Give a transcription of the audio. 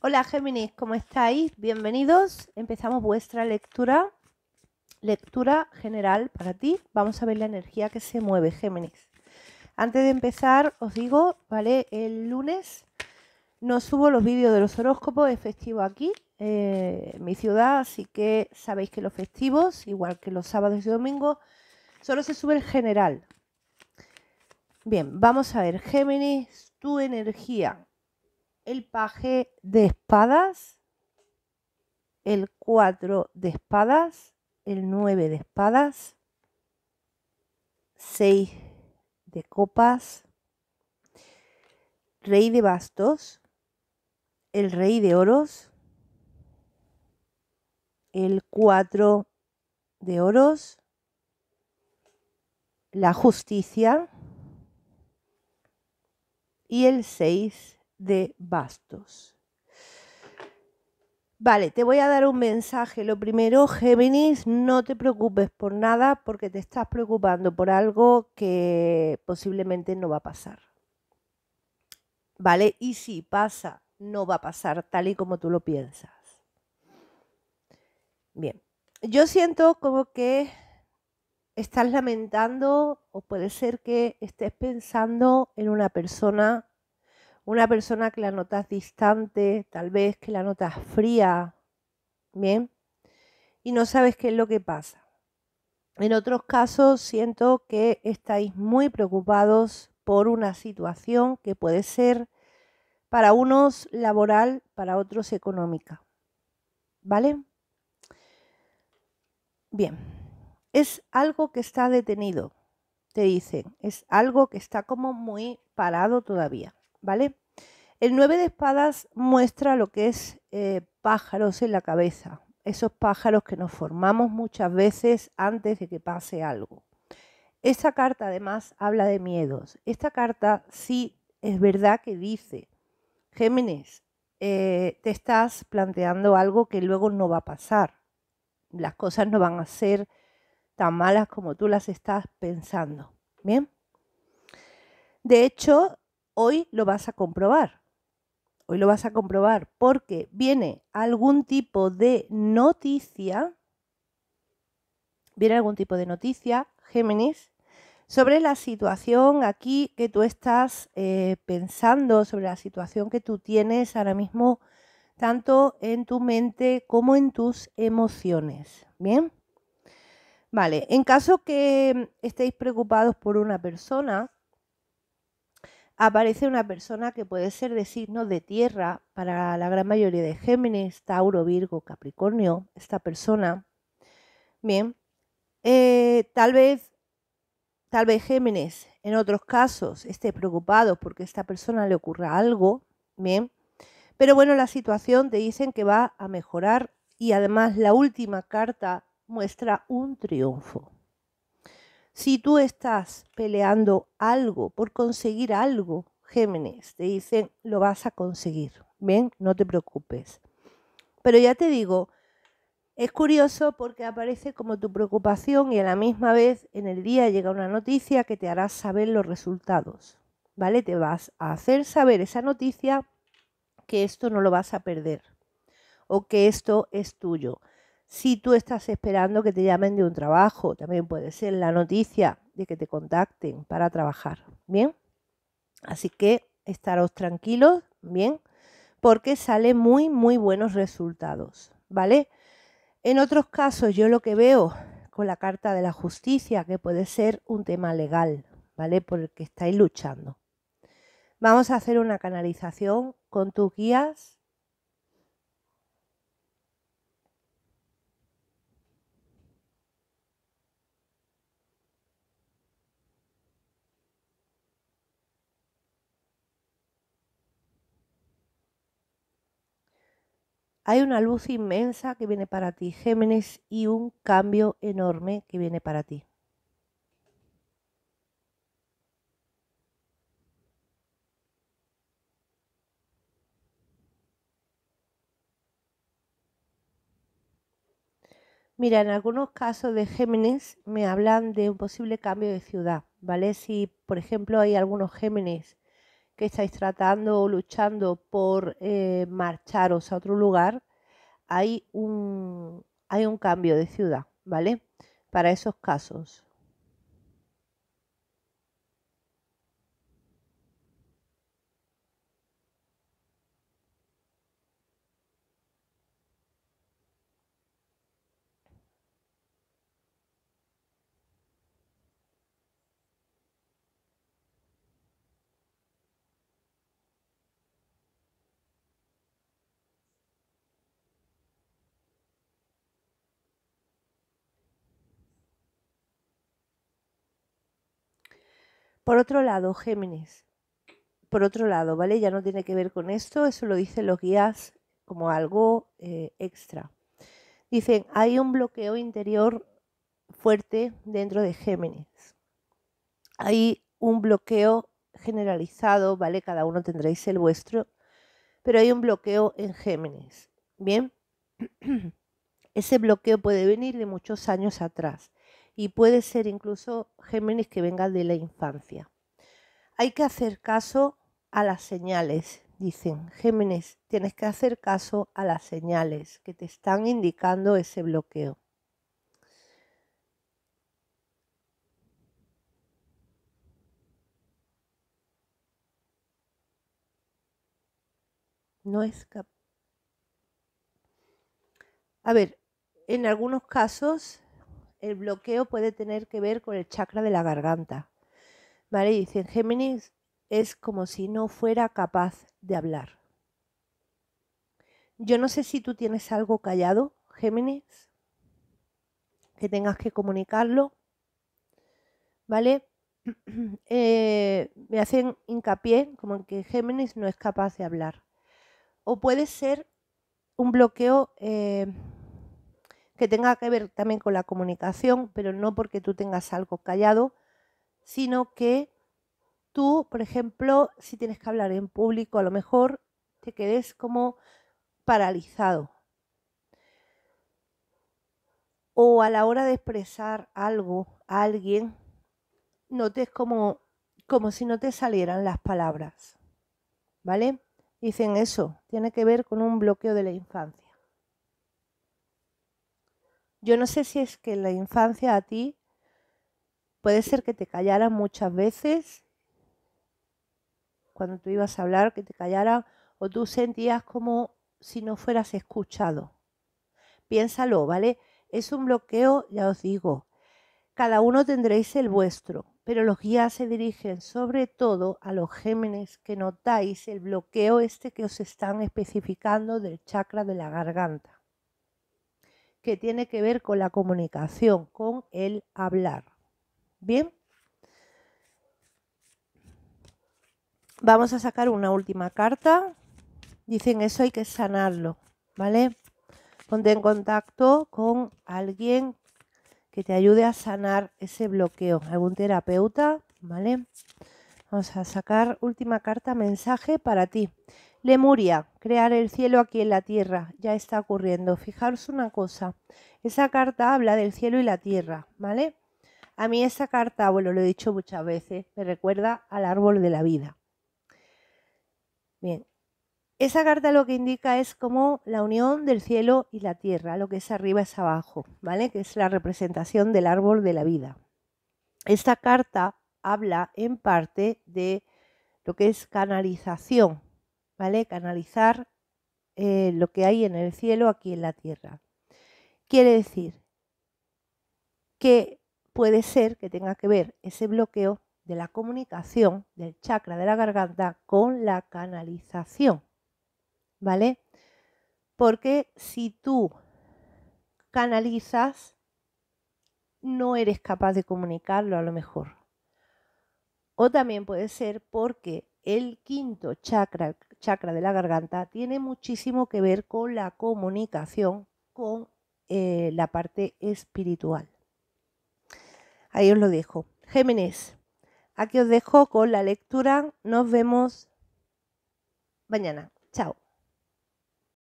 Hola Géminis, ¿cómo estáis? Bienvenidos. Empezamos vuestra lectura. Lectura general para ti. Vamos a ver la energía que se mueve, Géminis. Antes de empezar, os digo, ¿vale? El lunes no subo los vídeos de los horóscopos, es festivo aquí, eh, en mi ciudad, así que sabéis que los festivos, igual que los sábados y domingos, solo se sube el general. Bien, vamos a ver, Géminis, tu energía el paje de espadas, el 4 de espadas, el 9 de espadas, 6 de copas, rey de bastos, el rey de oros, el 4 de oros, la justicia y el 6 de de bastos. Vale, te voy a dar un mensaje. Lo primero, Géminis, no te preocupes por nada porque te estás preocupando por algo que posiblemente no va a pasar. ¿Vale? Y si pasa, no va a pasar tal y como tú lo piensas. Bien, yo siento como que estás lamentando o puede ser que estés pensando en una persona una persona que la notas distante, tal vez que la notas fría, ¿bien? Y no sabes qué es lo que pasa. En otros casos siento que estáis muy preocupados por una situación que puede ser para unos laboral, para otros económica. ¿Vale? Bien, es algo que está detenido, te dicen, es algo que está como muy parado todavía. ¿vale? El nueve de espadas muestra lo que es eh, pájaros en la cabeza, esos pájaros que nos formamos muchas veces antes de que pase algo. Esta carta además habla de miedos. Esta carta sí es verdad que dice, Géminis, eh, te estás planteando algo que luego no va a pasar. Las cosas no van a ser tan malas como tú las estás pensando. ¿Bien? De hecho, hoy lo vas a comprobar. Hoy lo vas a comprobar porque viene algún tipo de noticia, viene algún tipo de noticia, Géminis, sobre la situación aquí que tú estás eh, pensando, sobre la situación que tú tienes ahora mismo, tanto en tu mente como en tus emociones. Bien. Vale, en caso que mm, estéis preocupados por una persona, aparece una persona que puede ser de signo de tierra para la gran mayoría de Géminis, Tauro, Virgo, Capricornio, esta persona. Bien, eh, tal vez, tal vez Géminis en otros casos esté preocupado porque a esta persona le ocurra algo, bien, pero bueno, la situación te dicen que va a mejorar y además la última carta muestra un triunfo. Si tú estás peleando algo por conseguir algo, Géminis, te dicen, lo vas a conseguir. ¿ven? no te preocupes. Pero ya te digo, es curioso porque aparece como tu preocupación y a la misma vez en el día llega una noticia que te hará saber los resultados. ¿Vale? Te vas a hacer saber esa noticia que esto no lo vas a perder o que esto es tuyo. Si tú estás esperando que te llamen de un trabajo, también puede ser la noticia de que te contacten para trabajar. Bien, así que estaros tranquilos, bien, porque sale muy, muy buenos resultados. ¿Vale? En otros casos, yo lo que veo con la carta de la justicia, que puede ser un tema legal, ¿vale? Por el que estáis luchando. Vamos a hacer una canalización con tus guías Hay una luz inmensa que viene para ti, Géminis, y un cambio enorme que viene para ti. Mira, en algunos casos de Géminis me hablan de un posible cambio de ciudad, ¿vale? Si, por ejemplo, hay algunos Géminis que estáis tratando o luchando por eh, marcharos a otro lugar, hay un, hay un cambio de ciudad, ¿vale? Para esos casos. Por otro lado, Géminis. Por otro lado, ¿vale? Ya no tiene que ver con esto, eso lo dicen los guías como algo eh, extra. Dicen, hay un bloqueo interior fuerte dentro de Géminis. Hay un bloqueo generalizado, ¿vale? Cada uno tendréis el vuestro, pero hay un bloqueo en Géminis. Bien, ese bloqueo puede venir de muchos años atrás y puede ser incluso Géminis que venga de la infancia. Hay que hacer caso a las señales, dicen. Géminis, tienes que hacer caso a las señales que te están indicando ese bloqueo. No es capaz. A ver, en algunos casos el bloqueo puede tener que ver con el chakra de la garganta. ¿Vale? Dicen, Géminis es como si no fuera capaz de hablar. Yo no sé si tú tienes algo callado, Géminis, que tengas que comunicarlo. ¿Vale? Eh, me hacen hincapié como en que Géminis no es capaz de hablar. O puede ser un bloqueo eh, que tenga que ver también con la comunicación, pero no porque tú tengas algo callado, sino que tú, por ejemplo, si tienes que hablar en público, a lo mejor te quedes como paralizado. O a la hora de expresar algo a alguien, notes como, como si no te salieran las palabras. ¿Vale? Dicen eso, tiene que ver con un bloqueo de la infancia. Yo no sé si es que en la infancia a ti puede ser que te callaran muchas veces cuando tú ibas a hablar, que te callaran, o tú sentías como si no fueras escuchado. Piénsalo, ¿vale? Es un bloqueo, ya os digo. Cada uno tendréis el vuestro, pero los guías se dirigen sobre todo a los gémenes que notáis el bloqueo este que os están especificando del chakra de la garganta que tiene que ver con la comunicación, con el hablar. Bien. Vamos a sacar una última carta. Dicen eso hay que sanarlo, ¿vale? Ponte en contacto con alguien que te ayude a sanar ese bloqueo, algún terapeuta, ¿vale? Vamos a sacar última carta, mensaje para ti. Lemuria, crear el cielo aquí en la tierra, ya está ocurriendo. Fijaros una cosa, esa carta habla del cielo y la tierra, ¿vale? A mí esa carta, bueno, lo he dicho muchas veces, me recuerda al árbol de la vida. Bien, esa carta lo que indica es como la unión del cielo y la tierra, lo que es arriba es abajo, ¿vale? Que es la representación del árbol de la vida. Esta carta habla en parte de lo que es canalización, ¿vale? Canalizar eh, lo que hay en el cielo aquí en la tierra. Quiere decir que puede ser que tenga que ver ese bloqueo de la comunicación del chakra de la garganta con la canalización, ¿vale? Porque si tú canalizas, no eres capaz de comunicarlo a lo mejor. O también puede ser porque el quinto chakra, chakra de la garganta tiene muchísimo que ver con la comunicación con eh, la parte espiritual. Ahí os lo dejo. Géminis, aquí os dejo con la lectura. Nos vemos mañana. Chao.